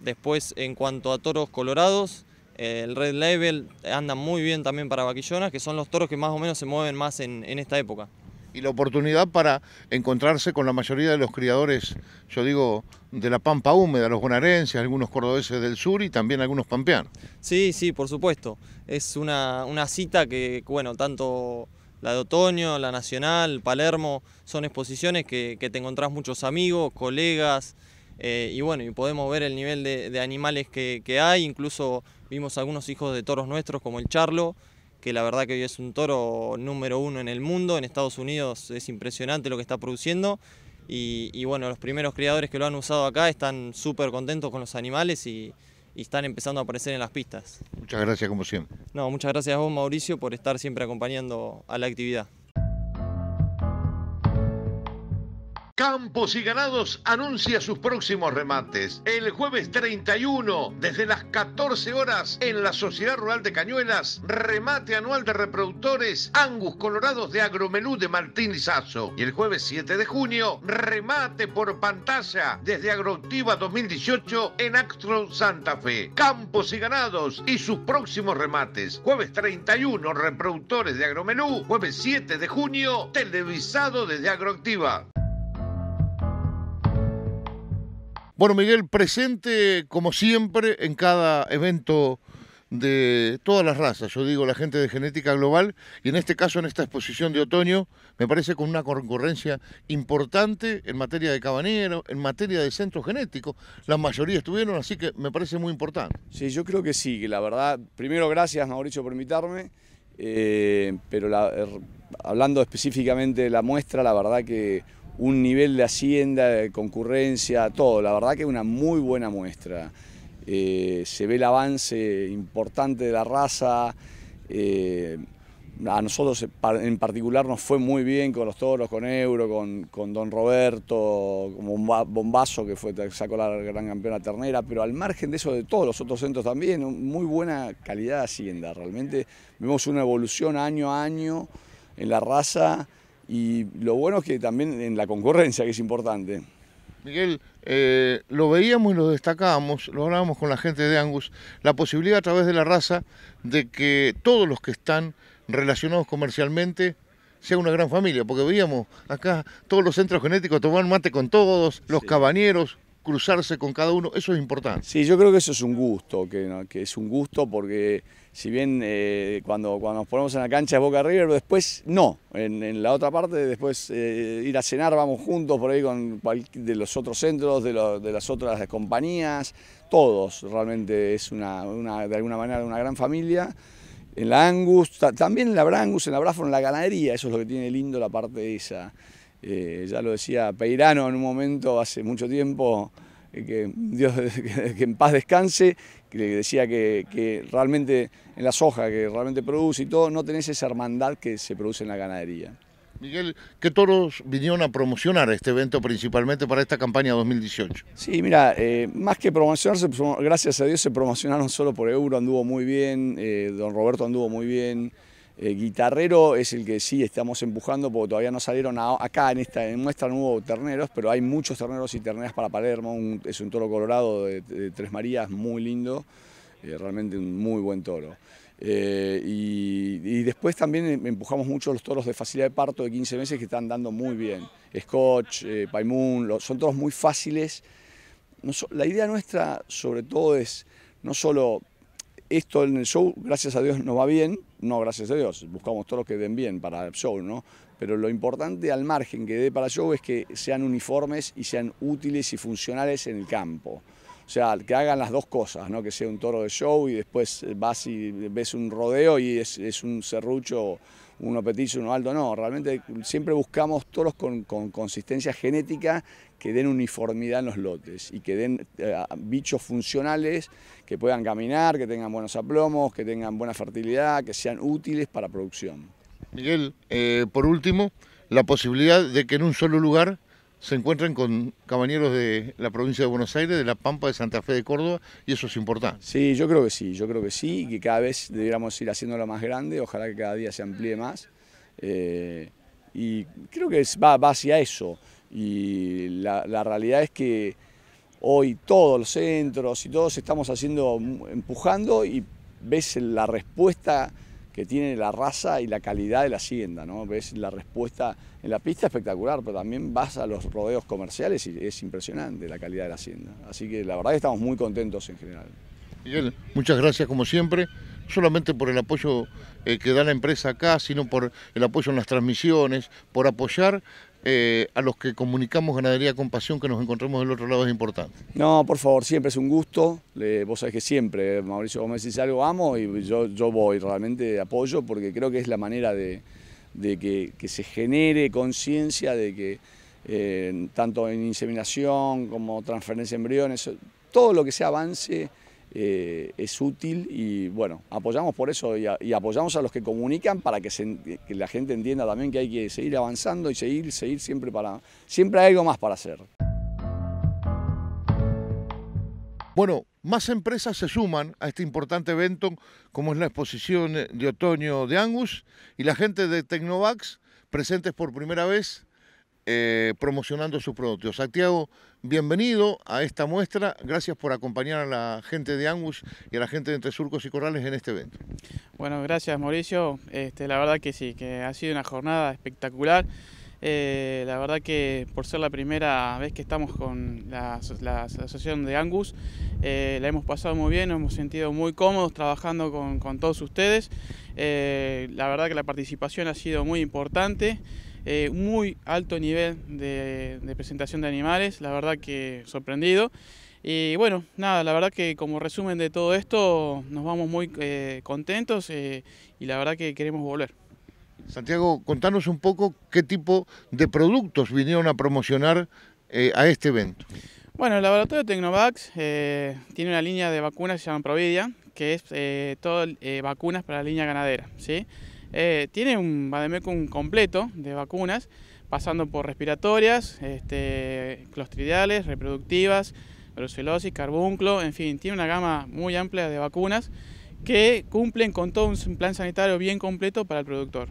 después, en cuanto a toros colorados, el Red Label anda muy bien también para vaquillonas, que son los toros que más o menos se mueven más en, esta época. Y la oportunidad para encontrarse con la mayoría de los criadores, yo digo, de la pampa húmeda, los bonaerenses, algunos cordobeses del sur y también algunos pampeanos. Sí, sí, por supuesto. Es una, cita que, bueno, tanto la de otoño, la nacional, Palermo, son exposiciones que, que te encontrás muchos amigos, colegas, eh, y bueno, podemos ver el nivel de, animales que, hay, incluso vimos algunos hijos de toros nuestros como el charlo, que la verdad que hoy es un toro número uno en el mundo, en Estados Unidos es impresionante lo que está produciendo. Y, bueno, los primeros criadores que lo han usado acá están súper contentos con los animales y, y están empezando a aparecer en las pistas. Muchas gracias como siempre. No, muchas gracias a vos Mauricio por estar siempre acompañando a la actividad. Campos y Ganados anuncia sus próximos remates. El jueves 31, desde las 14 horas, en la Sociedad Rural de Cañuelas, remate anual de reproductores Angus Colorados de Agromenú de Martín Lizazo. Y el jueves 7 de junio, remate por pantalla desde Agroactiva 2018 en Actro Santa Fe. Campos y Ganados y sus próximos remates. Jueves 31, reproductores de Agromenú. Jueves 7 de junio, televisado desde Agroactiva. Bueno, Miguel, presente como siempre en cada evento de todas las razas, yo digo la gente de genética global, y en este caso en esta exposición de otoño, me parece con una concurrencia importante en materia de cabanero, en materia de centro genético, la mayoría estuvieron, así que me parece muy importante. Sí, yo creo que sí, que la verdad, primero gracias Mauricio por invitarme, eh, pero la, er, hablando específicamente de la muestra, la verdad que un nivel de hacienda, de concurrencia, todo. La verdad que es una muy buena muestra. Eh, se ve el avance importante de la raza. Eh, a nosotros eh, en particular nos fue muy bien con los toros, con Euro, con, Don Roberto, con Bombazo, que fue, sacó la gran campeona ternera, pero al margen de eso, de todos los otros centros también, muy buena calidad de hacienda. Realmente vemos una evolución año a año en la raza y lo bueno es que también en la concurrencia, que es importante. Miguel, eh, lo veíamos y lo destacábamos, lo hablábamos con la gente de Angus, la posibilidad a través de la raza de que todos los que están relacionados comercialmente sea una gran familia, porque veíamos acá todos los centros genéticos tomar mate con todos, los cabañeros, cruzarse con cada uno, eso es importante. Sí, yo creo que eso es un gusto, que es un gusto porque si bien eh, cuando, nos ponemos en la cancha es Boca River, después no, en, la otra parte, después eh, ir a cenar, vamos juntos por ahí con de los otros centros, de, las otras compañías, todos, realmente es una, de alguna manera una gran familia. En la Angus, también en la Brangus, en la en la ganadería, eso es lo que tiene lindo la parte esa. Eh, ya lo decía Peirano en un momento hace mucho tiempo, eh, que Dios [laughs] en paz descanse, que decía que, realmente en la soja que realmente produce y todo, no tenés esa hermandad que se produce en la ganadería. Miguel, ¿qué toros vinieron a promocionar este evento principalmente para esta campaña 2018? Sí, mira, eh, más que promocionarse, gracias a Dios se promocionaron solo por Euro, anduvo muy bien, eh, don Roberto anduvo muy bien, el eh, guitarrero es el que sí estamos empujando porque todavía no salieron acá en esta en nuevo terneros, pero hay muchos terneros y terneras para Palermo, es un toro colorado de, Tres Marías muy lindo, eh, realmente un muy buen toro. Eh, y, después también em, empujamos mucho los toros de facilidad de parto de 15 meses que están dando muy bien. Scotch, Paimún, son todos muy fáciles. la idea nuestra sobre todo es no solo esto en el show, gracias a Dios, nos va bien. No, gracias a Dios, buscamos todo que den bien para el show, ¿no? Pero lo importante al margen que dé para el show es que sean uniformes y sean útiles y funcionales en el campo. O sea, que hagan las dos cosas, ¿no? Que sea un toro de show y después vas y ves un rodeo y es, es un serrucho uno petiso, uno alto, no, realmente siempre buscamos toros con, consistencia genética que den uniformidad en los lotes y que den eh, bichos funcionales que puedan caminar, que tengan buenos aplomos, que tengan buena fertilidad, que sean útiles para producción. Miguel, eh, por último, la posibilidad de que en un solo lugar se encuentran con caballeros de la provincia de Buenos Aires, de La Pampa, de Santa Fe de Córdoba, y eso es importante. Sí, yo creo que sí, yo creo que sí, y que cada vez debiéramos ir haciéndolo más grande, ojalá que cada día se amplíe más. Eh, y creo que va, va, hacia eso, y la, la, realidad es que hoy todos los centros y todos estamos haciendo, empujando, y ves la respuesta que tiene la raza y la calidad de la hacienda, ¿no? Ves la respuesta en la pista espectacular, pero también vas a los rodeos comerciales y es impresionante la calidad de la hacienda. Así que la verdad estamos muy contentos en general. Miguel, muchas gracias como siempre, no solamente por el apoyo eh, que da la empresa acá, sino por el apoyo en las transmisiones, por apoyar eh, a los que comunicamos Ganadería con Pasión que nos encontremos del otro lado es importante. No, por favor, siempre es un gusto. vos sabés que siempre, eh, Mauricio, Gómez si algo, amo y yo, yo voy, realmente apoyo porque creo que es la manera de, que, se genere conciencia de que eh, tanto en inseminación como transferencia de embriones, todo lo que sea avance eh, es útil y bueno, apoyamos por eso y, apoyamos a los que comunican para que, la gente entienda también que hay que seguir avanzando y seguir, seguir siempre para, siempre hay algo más para hacer. Bueno, más empresas se suman a este importante evento como es la exposición de otoño de Angus y la gente de Tecnovax presentes por primera vez eh, promocionando sus productos. Santiago, bienvenido a esta muestra. Gracias por acompañar a la gente de Angus y a la gente de Entre Surcos y Corrales en este evento. Bueno, gracias Mauricio. Este, la verdad que sí, que ha sido una jornada espectacular. Eh, la verdad que por ser la primera vez que estamos con la, asociación de Angus, eh, la hemos pasado muy bien, nos hemos sentido muy cómodos trabajando con, todos ustedes. la verdad que la participación ha sido muy importante. Eh, muy alto nivel de, presentación de animales, la verdad que sorprendido. Y bueno, nada, la verdad que como resumen de todo esto, nos vamos muy eh, contentos eh, y la verdad que queremos volver. Santiago, contanos un poco qué tipo de productos vinieron a promocionar a este evento. Bueno, el laboratorio Tecnovax tiene una línea de vacunas que se llama Providia, que es todo, vacunas para la línea ganadera, ¿sí? Eh, tiene un bademecum completo de vacunas, pasando por respiratorias, este, clostridiales, reproductivas, brucelosis, carbunclo, en fin, tiene una gama muy amplia de vacunas que cumplen con todo un plan sanitario bien completo para el productor.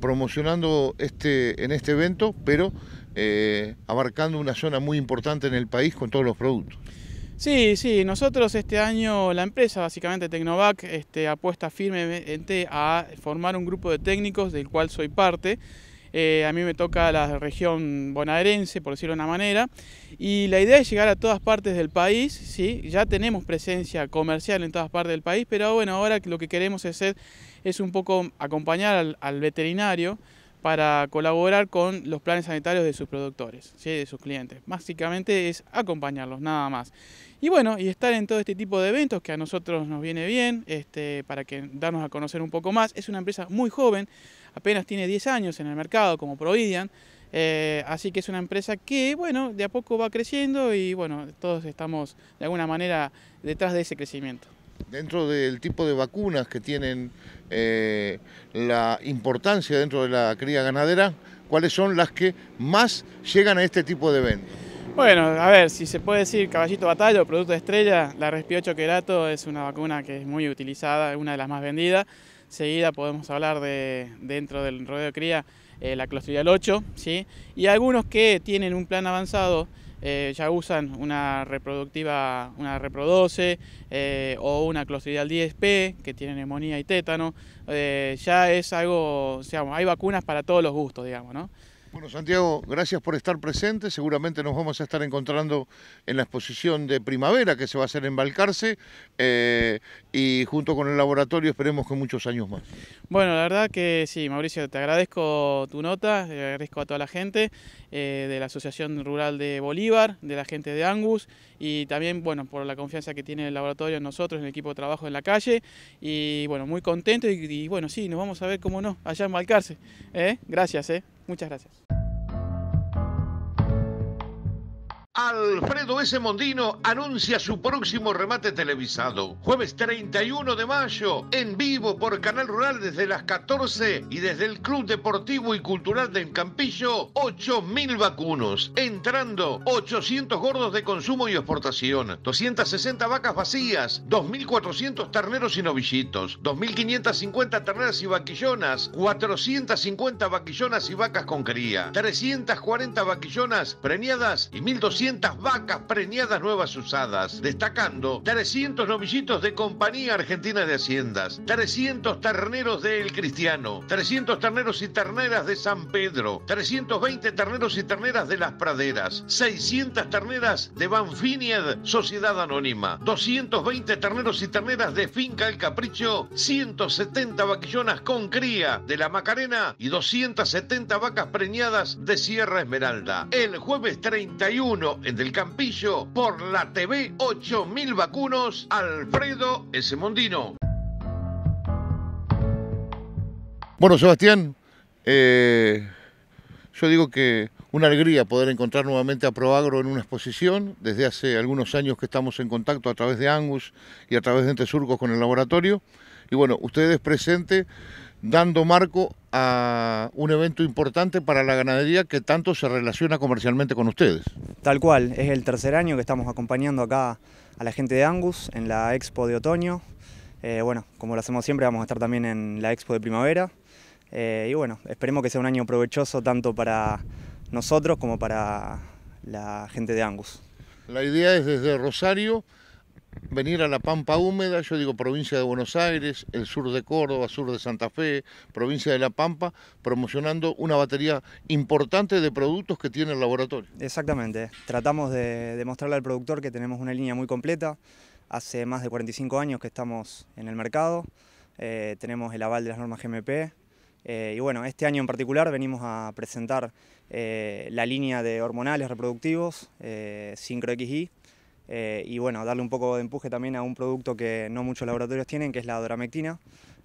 Promocionando este, en este evento, pero eh, abarcando una zona muy importante en el país con todos los productos. Sí, sí, nosotros este año, la empresa básicamente Tecnovac este, apuesta firmemente a formar un grupo de técnicos del cual soy parte. Eh, a mí me toca la región bonaerense, por decirlo de una manera, y la idea es llegar a todas partes del país, ¿sí? ya tenemos presencia comercial en todas partes del país, pero bueno, ahora lo que queremos hacer es un poco acompañar al veterinario, para colaborar con los planes sanitarios de sus productores, de sus clientes. Básicamente es acompañarlos, nada más. Y bueno, y estar en todo este tipo de eventos que a nosotros nos viene bien, este, para que darnos a conocer un poco más. Es una empresa muy joven, apenas tiene 10 años en el mercado como Providian, eh, así que es una empresa que, bueno, de a poco va creciendo y bueno, todos estamos de alguna manera detrás de ese crecimiento dentro del tipo de vacunas que tienen eh, la importancia dentro de la cría ganadera, cuáles son las que más llegan a este tipo de eventos. Bueno, a ver, si se puede decir caballito batallo, producto estrella, la Respiocho Querato es una vacuna que es muy utilizada, una de las más vendidas. Seguida podemos hablar de, dentro del rodeo de cría, eh, la Clostridial 8, ¿sí? Y algunos que tienen un plan avanzado eh, ya usan una reproductiva, una reproduce eh, o una clostridial 10P que tiene neumonía y tétano. Eh, ya es algo, hay vacunas para todos los gustos, digamos, ¿no? Bueno, Santiago, gracias por estar presente. Seguramente nos vamos a estar encontrando en la exposición de primavera que se va a hacer en Balcarce y junto con el laboratorio esperemos que muchos años más. Bueno, la verdad que sí, Mauricio, te agradezco tu nota, agradezco a toda la gente eh, de la Asociación Rural de Bolívar, de la gente de Angus y también, bueno, por la confianza que tiene el laboratorio en nosotros, en el equipo de trabajo en la calle y, bueno, muy contento y, bueno, sí, nos vamos a ver, cómo no, allá en Valcarce. ¿eh? Gracias, ¿eh? muchas gracias. Alfredo S. Mondino anuncia su próximo remate televisado. Jueves 31 de mayo, en vivo por Canal Rural desde las 14 y desde el Club Deportivo y Cultural del Campillo, 8.000 vacunos. Entrando 800 gordos de consumo y exportación, 260 vacas vacías, 2.400 terneros y novillitos, 2.550 terneras y vaquillonas, 450 vaquillonas y vacas con cría, 340 vaquillonas premiadas y 1.200 vacas preñadas nuevas usadas, destacando 300 novillitos de Compañía Argentina de Haciendas, 300 terneros de El Cristiano, 300 terneros y terneras de San Pedro, 320 terneros y terneras de Las Praderas, 600 terneras de Banfinied Sociedad Anónima, 220 terneros y terneras de Finca El Capricho, 170 vaquillonas con cría de La Macarena y 270 vacas preñadas de Sierra Esmeralda. El jueves 31 en del Campillo, por la TV 8000 Vacunos, Alfredo Esemondino. Bueno, Sebastián, eh, yo digo que una alegría poder encontrar nuevamente a Proagro en una exposición. Desde hace algunos años que estamos en contacto a través de Angus y a través de Entesurcos con el laboratorio. Y bueno, ustedes presente dando marco a un evento importante para la ganadería que tanto se relaciona comercialmente con ustedes. Tal cual, es el tercer año que estamos acompañando acá a la gente de Angus en la expo de otoño. Eh, bueno, como lo hacemos siempre, vamos a estar también en la expo de primavera. Eh, y bueno, esperemos que sea un año provechoso tanto para nosotros como para la gente de Angus. La idea es desde Rosario venir a la Pampa Húmeda, yo digo provincia de Buenos Aires, el sur de Córdoba, sur de Santa Fe, provincia de La Pampa, promocionando una batería importante de productos que tiene el laboratorio. Exactamente, tratamos de demostrarle al productor que tenemos una línea muy completa, hace más de 45 años que estamos en el mercado, eh, tenemos el aval de las normas GMP, eh, y bueno, este año en particular venimos a presentar eh, la línea de hormonales reproductivos, Syncro xi eh, y bueno, darle un poco de empuje también a un producto que no muchos laboratorios tienen, que es la doramectina,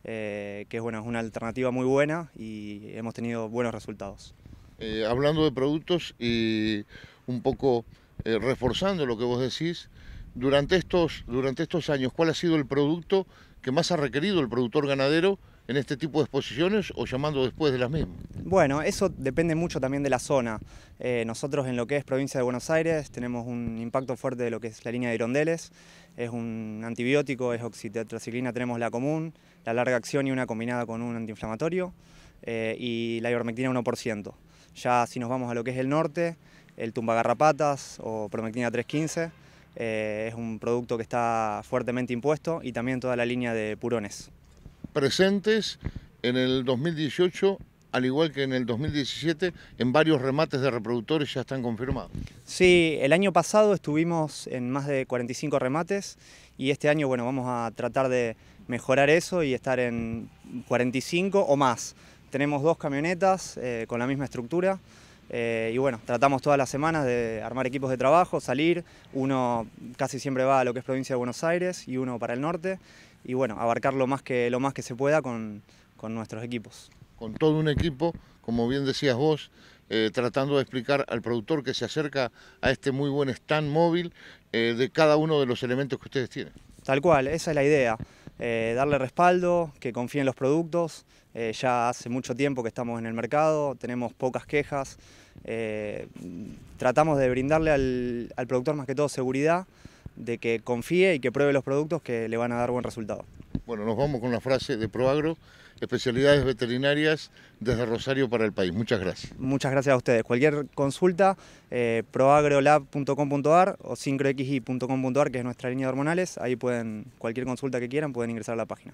eh, que es, bueno, una alternativa muy buena y hemos tenido buenos resultados. Eh, hablando de productos y un poco reforzando lo que vos decís, durante durante estos años, ¿cuál ha sido el producto que más ha requerido el productor ganadero? en este tipo de exposiciones o llamando después de las mismas? Bueno, eso depende mucho también de la zona. Eh, nosotros en lo que es provincia de Buenos Aires tenemos un impacto fuerte de lo que es la línea de hirondeles, es un antibiótico, es oxitetraciclina, tenemos la común, la larga acción y una combinada con un antiinflamatorio eh, y la ivermectina 1%. Ya si nos vamos a lo que es el norte, el tumbagarrapatas o promectina 315, eh, es un producto que está fuertemente impuesto y también toda la línea de purones presentes en el 2018 al igual que en el 2017, en varios remates de reproductores ya están confirmados. Sí, el año pasado estuvimos en más de 45 remates y este año, bueno, vamos a tratar de mejorar eso y estar en 45 o más. Tenemos dos camionetas eh, con la misma estructura eh, y bueno, tratamos todas las semanas de armar equipos de trabajo, salir, uno casi siempre va a lo que es provincia de Buenos Aires y uno para el norte y bueno, abarcar lo más que, lo más que se pueda con, nuestros equipos. Con todo un equipo, como bien decías vos, eh, tratando de explicar al productor que se acerca a este muy buen stand móvil eh, de cada uno de los elementos que ustedes tienen. Tal cual, esa es la idea, eh, darle respaldo, que confíen en los productos. ya hace mucho tiempo que estamos en el mercado, tenemos pocas quejas, tratamos de brindarle al, al productor más que todo seguridad de que confíe y que pruebe los productos que le van a dar buen resultado. Bueno, nos vamos con la frase de Proagro, especialidades veterinarias desde Rosario para el país. Muchas gracias. Muchas gracias a ustedes. Cualquier consulta, eh, proagrolab.com.ar o sincroxi.com.ar, que es nuestra línea de hormonales, ahí pueden, cualquier consulta que quieran, pueden ingresar a la página.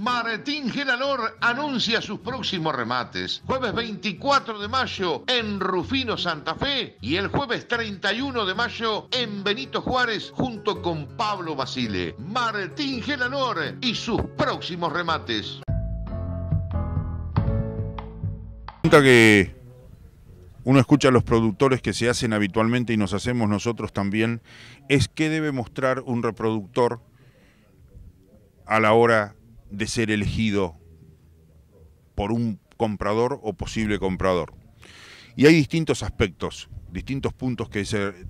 Martín Gelanor anuncia sus próximos remates. Jueves 24 de mayo en Rufino Santa Fe y el jueves 31 de mayo en Benito Juárez junto con Pablo Basile. Martín Gelanor y sus próximos remates. que uno escucha a los productores que se hacen habitualmente y nos hacemos nosotros también es que debe mostrar un reproductor a la hora de ser elegido por un comprador o posible comprador. Y hay distintos aspectos, distintos puntos que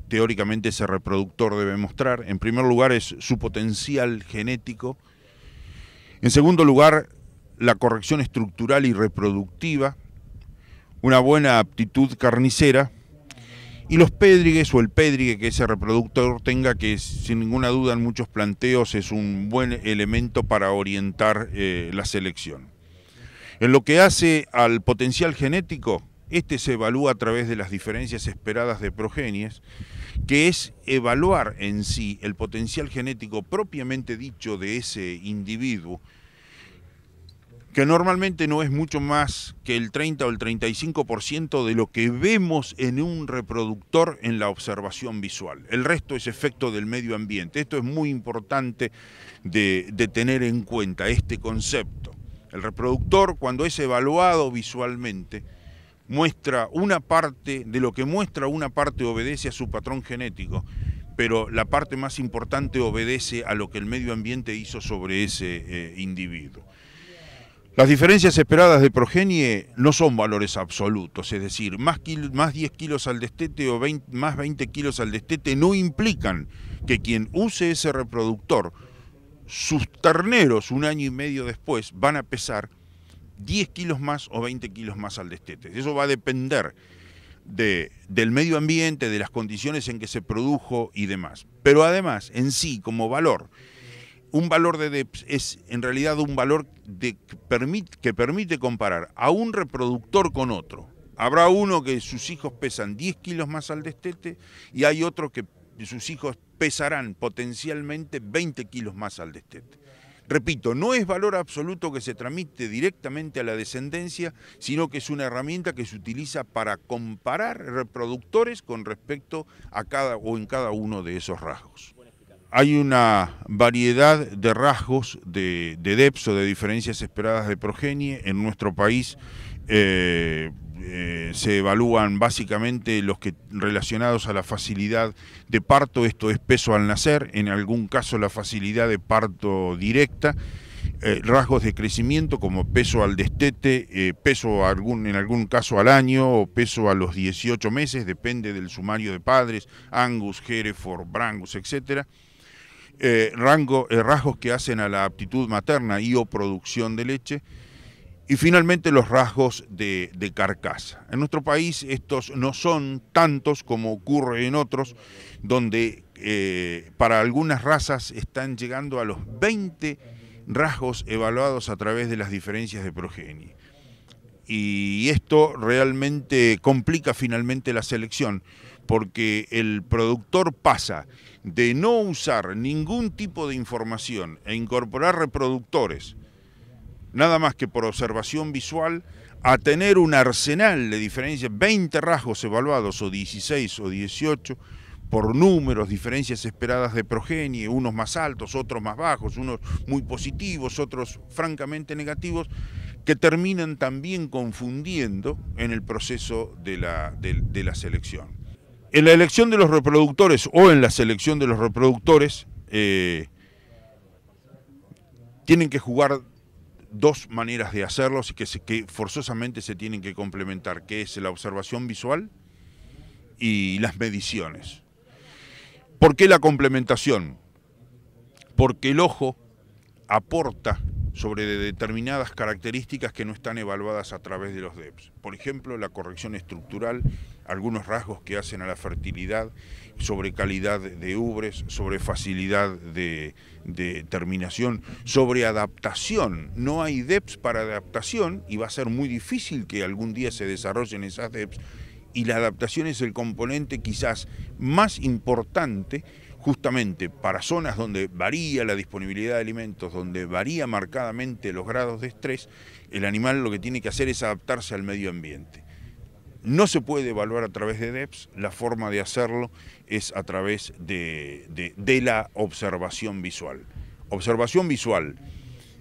teóricamente ese reproductor debe mostrar. En primer lugar es su potencial genético. En segundo lugar, la corrección estructural y reproductiva. Una buena aptitud carnicera y los pédrigues o el pédrigue que ese reproductor tenga, que sin ninguna duda en muchos planteos es un buen elemento para orientar eh, la selección. En lo que hace al potencial genético, este se evalúa a través de las diferencias esperadas de progenies, que es evaluar en sí el potencial genético propiamente dicho de ese individuo, que normalmente no es mucho más que el 30 o el 35% de lo que vemos en un reproductor en la observación visual. El resto es efecto del medio ambiente. Esto es muy importante de, tener en cuenta, este concepto. El reproductor, cuando es evaluado visualmente, muestra una parte, de lo que muestra una parte obedece a su patrón genético, pero la parte más importante obedece a lo que el medio ambiente hizo sobre ese eh, individuo. Las diferencias esperadas de progenie no son valores absolutos, es decir, más, 10 kilos al destete o más 20 kilos al destete no implican que quien use ese reproductor, sus terneros un año y medio después van a pesar 10 kilos más o 20 kilos más al destete. Eso va a depender de, del medio ambiente, de las condiciones en que se produjo y demás. Pero además, en sí, como valor, un valor de DEPS es en realidad un valor de, que, permite, que permite comparar a un reproductor con otro. Habrá uno que sus hijos pesan 10 kilos más al destete y hay otro que sus hijos pesarán potencialmente 20 kilos más al destete. Repito, no es valor absoluto que se tramite directamente a la descendencia, sino que es una herramienta que se utiliza para comparar reproductores con respecto a cada o en cada uno de esos rasgos hay una variedad de rasgos de, de o de diferencias esperadas de progenie. En nuestro país eh, eh, se evalúan básicamente los que relacionados a la facilidad de parto, esto es peso al nacer, en algún caso la facilidad de parto directa. Eh, rasgos de crecimiento como peso al destete, peso en algún caso al año o peso a los 18 meses, depende del sumario de padres, Angus, Hereford, Brangus, etcétera. Eh, rango, eh, rasgos que hacen a la aptitud materna y o producción de leche, y finalmente los rasgos de, carcasa. En nuestro país estos no son tantos como ocurre en otros, donde eh, para algunas razas están llegando a los 20 rasgos evaluados a través de las diferencias de progenie. Y esto realmente complica finalmente la selección, porque el productor pasa de no usar ningún tipo de información e incorporar reproductores, nada más que por observación visual, a tener un arsenal de diferencias, 20 rasgos evaluados o 16 o 18 por números, diferencias esperadas de progenie, unos más altos, otros más bajos, unos muy positivos, otros francamente negativos, que terminan también confundiendo en el proceso de la, de la selección en la elección de los reproductores o en la selección de los reproductores eh, tienen que jugar dos maneras de hacerlos y que, que forzosamente se tienen que complementar, que es la observación visual y las mediciones. ¿Por qué la complementación? Porque el ojo aporta sobre determinadas características que no están evaluadas a través de los DEPS. Por ejemplo, la corrección estructural algunos rasgos que hacen a la fertilidad, sobre calidad de ubres, sobre facilidad de, terminación, sobre adaptación. No hay DEPS para adaptación y va a ser muy difícil que algún día se desarrollen esas DEPS y la adaptación es el componente quizás más importante justamente para zonas donde varía la disponibilidad de alimentos, donde varía marcadamente los grados de estrés, el animal lo que tiene que hacer es adaptarse al medio ambiente. No se puede evaluar a través de DEPS, la forma de hacerlo es a través de, la observación visual. Observación visual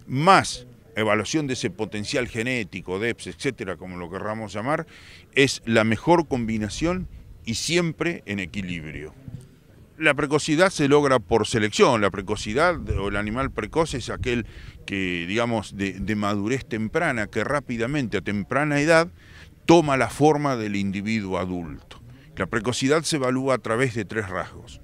más evaluación de ese potencial genético, DEPS, etcétera, como lo querramos llamar, es la mejor combinación y siempre en equilibrio. La precocidad se logra por selección, la precocidad o el animal precoz es aquel que, digamos, de madurez temprana, que rápidamente a temprana edad toma la forma del individuo adulto. La precocidad se evalúa a través de tres rasgos.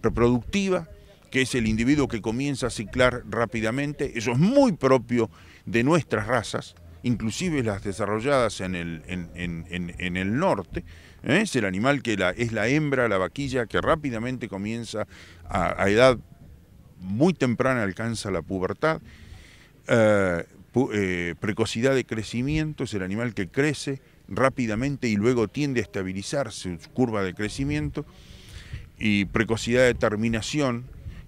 Reproductiva, que es el individuo que comienza a ciclar rápidamente, eso es muy propio de nuestras razas, inclusive las desarrolladas en el, norte, ¿eh? es el animal que es la hembra, la vaquilla, que rápidamente comienza a, edad muy temprana, alcanza la pubertad. Eh, eh, precocidad de crecimiento, es el animal que crece rápidamente y luego tiende a estabilizarse, su curva de crecimiento y precocidad de terminación,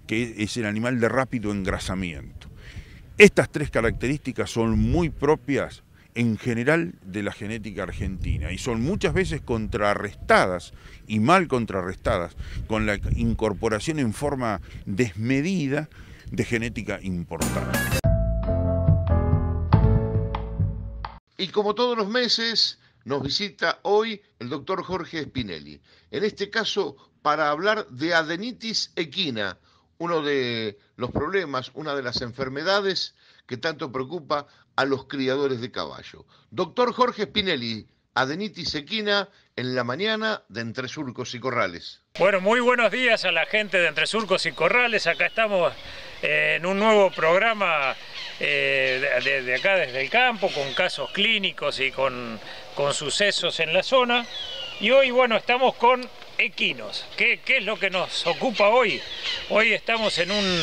que es el animal de rápido engrasamiento. Estas tres características son muy propias en general de la genética argentina y son muchas veces contrarrestadas y mal contrarrestadas con la incorporación en forma desmedida de genética importada. Y como todos los meses, nos visita hoy el doctor Jorge Spinelli, en este caso para hablar de adenitis equina, uno de los problemas, una de las enfermedades que tanto preocupa a los criadores de caballo. Doctor Jorge Spinelli, Adenitis Sequina, en la mañana de Entre Surcos y Corrales. Bueno, muy buenos días a la gente de Entre Surcos y Corrales. Acá estamos eh, en un nuevo programa eh, de, acá desde el campo, con casos clínicos y con, con sucesos en la zona. Y hoy, bueno, estamos con equinos. ¿Qué, es lo que nos ocupa hoy? Hoy estamos en un,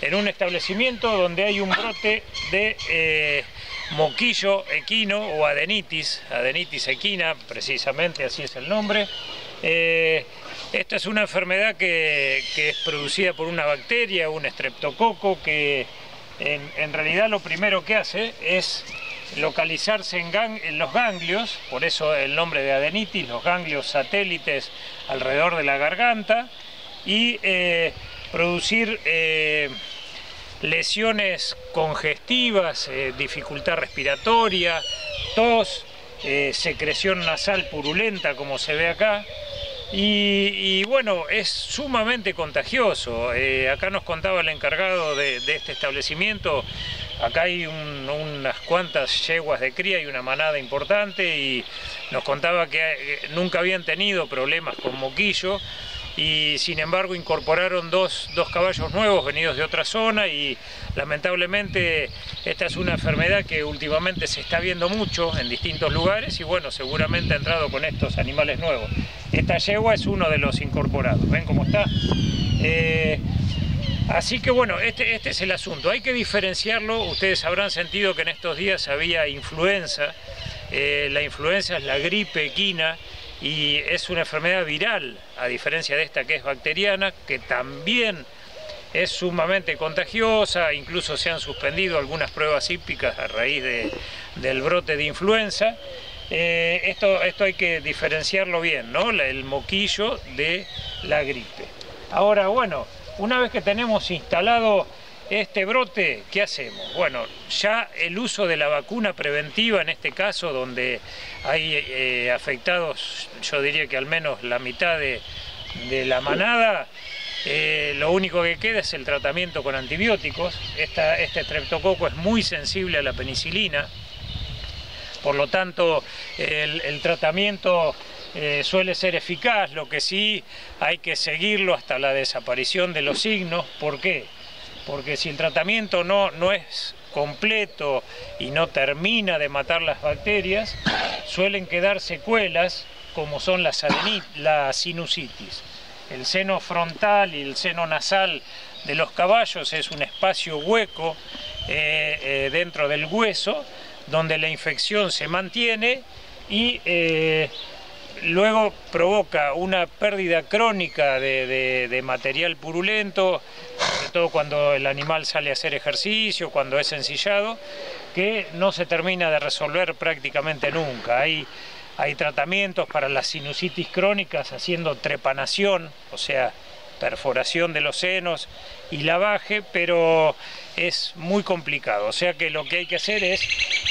en un establecimiento donde hay un brote de... Eh, moquillo equino o adenitis, adenitis equina precisamente, así es el nombre. Eh, esta es una enfermedad que, es producida por una bacteria, un estreptococo, que en, realidad lo primero que hace es localizarse en, los ganglios, por eso el nombre de adenitis, los ganglios satélites alrededor de la garganta, y eh, producir... Eh, lesiones congestivas, eh, dificultad respiratoria, tos, eh, secreción nasal purulenta como se ve acá. Y, bueno, es sumamente contagioso. Eh, acá nos contaba el encargado de, este establecimiento, acá hay unas cuantas yeguas de cría y una manada importante y nos contaba que nunca habían tenido problemas con moquillo y sin embargo incorporaron dos, caballos nuevos venidos de otra zona y lamentablemente esta es una enfermedad que últimamente se está viendo mucho en distintos lugares y bueno, seguramente ha entrado con estos animales nuevos. Esta yegua es uno de los incorporados, ven cómo está. Eh, así que bueno, este, este, es el asunto. Hay que diferenciarlo. Ustedes habrán sentido que en estos días había influenza. Eh, la influenza es la gripe equina y es una enfermedad viral, a diferencia de esta que es bacteriana, que también es sumamente contagiosa, incluso se han suspendido algunas pruebas hípicas a raíz de, del brote de influenza. Eh, esto, esto hay que diferenciarlo bien, ¿no? el moquillo de la gripe. Ahora, bueno, una vez que tenemos instalado este brote, ¿qué hacemos? Bueno, ya el uso de la vacuna preventiva, en este caso, donde hay eh, afectados, yo diría que al menos la mitad de, la manada, eh, lo único que queda es el tratamiento con antibióticos. este streptococo es muy sensible a la penicilina, por lo tanto, el, tratamiento... Eh, suele ser eficaz, lo que sí hay que seguirlo hasta la desaparición de los signos. ¿Por qué? porque si el tratamiento no, no es completo y no termina de matar las bacterias, suelen quedar secuelas como son la, la sinusitis. El seno frontal y el seno nasal de los caballos es un espacio hueco eh, eh, dentro del hueso donde la infección se mantiene y eh, luego provoca una pérdida crónica de, material purulento, sobre todo cuando el animal sale a hacer ejercicio, cuando es ensillado, que no se termina de resolver prácticamente nunca. Hay, hay tratamientos para las sinusitis crónicas haciendo trepanación, o sea, perforación de los senos y lavaje, pero es muy complicado. O sea que lo que hay que hacer es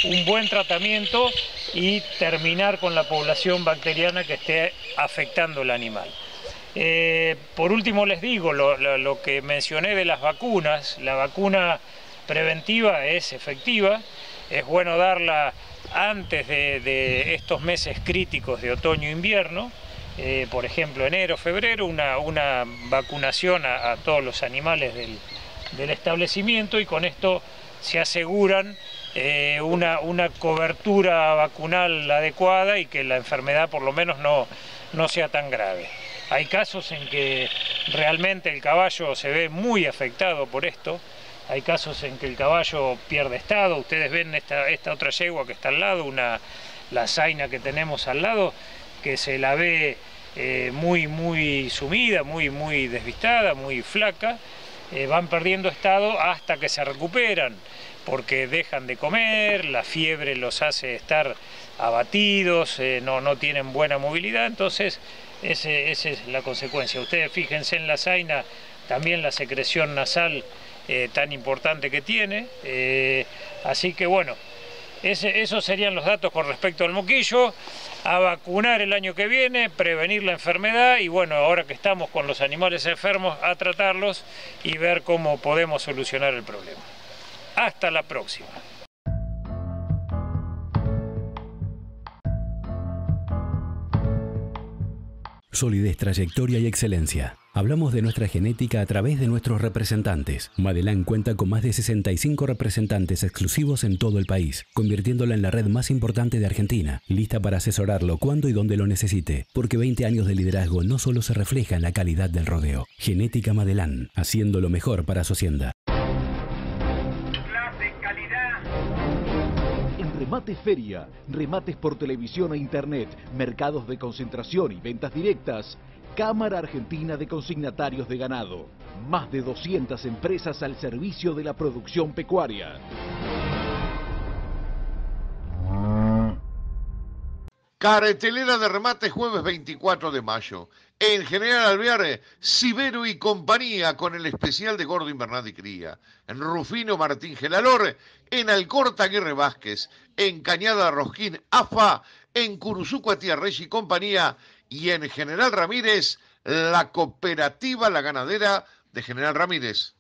un buen tratamiento y terminar con la población bacteriana que esté afectando el animal. Eh, por último les digo lo, que mencioné de las vacunas, la vacuna preventiva es efectiva, es bueno darla antes de, estos meses críticos de otoño e invierno, eh, por ejemplo enero, febrero, una, vacunación a, todos los animales del, del establecimiento y con esto se aseguran eh, una, cobertura vacunal adecuada y que la enfermedad por lo menos no, sea tan grave. Hay casos en que realmente el caballo se ve muy afectado por esto, hay casos en que el caballo pierde estado, ustedes ven esta, otra yegua que está al lado, una, la zaina que tenemos al lado, que se la ve eh, muy, muy sumida, muy, muy desvistada, muy flaca, eh, van perdiendo estado hasta que se recuperan porque dejan de comer, la fiebre los hace estar abatidos, eh, no, tienen buena movilidad, entonces esa es la consecuencia. Ustedes fíjense en la zaina, también la secreción nasal eh, tan importante que tiene, eh, así que bueno, esos serían los datos con respecto al moquillo, a vacunar el año que viene, prevenir la enfermedad y bueno, ahora que estamos con los animales enfermos, a tratarlos y ver cómo podemos solucionar el problema. Hasta la próxima. Solidez, trayectoria y excelencia. Hablamos de nuestra genética a través de nuestros representantes. Madelán cuenta con más de 65 representantes exclusivos en todo el país, convirtiéndola en la red más importante de Argentina, lista para asesorarlo cuando y donde lo necesite, porque 20 años de liderazgo no solo se refleja en la calidad del rodeo. Genética Madelán, haciendo lo mejor para su hacienda. Mate Feria, remates por televisión e internet, mercados de concentración y ventas directas. Cámara Argentina de Consignatarios de Ganado. Más de 200 empresas al servicio de la producción pecuaria. Carretelera de remate jueves 24 de mayo. En General Alvear, Cibero y compañía con el especial de Gordo Invernad y Cría. En Rufino Martín Gelalor, en Alcorta Aguirre Vázquez, en Cañada Rosquín AFA, en Curuzuco Tierres y compañía y en General Ramírez, la cooperativa, la ganadera de General Ramírez.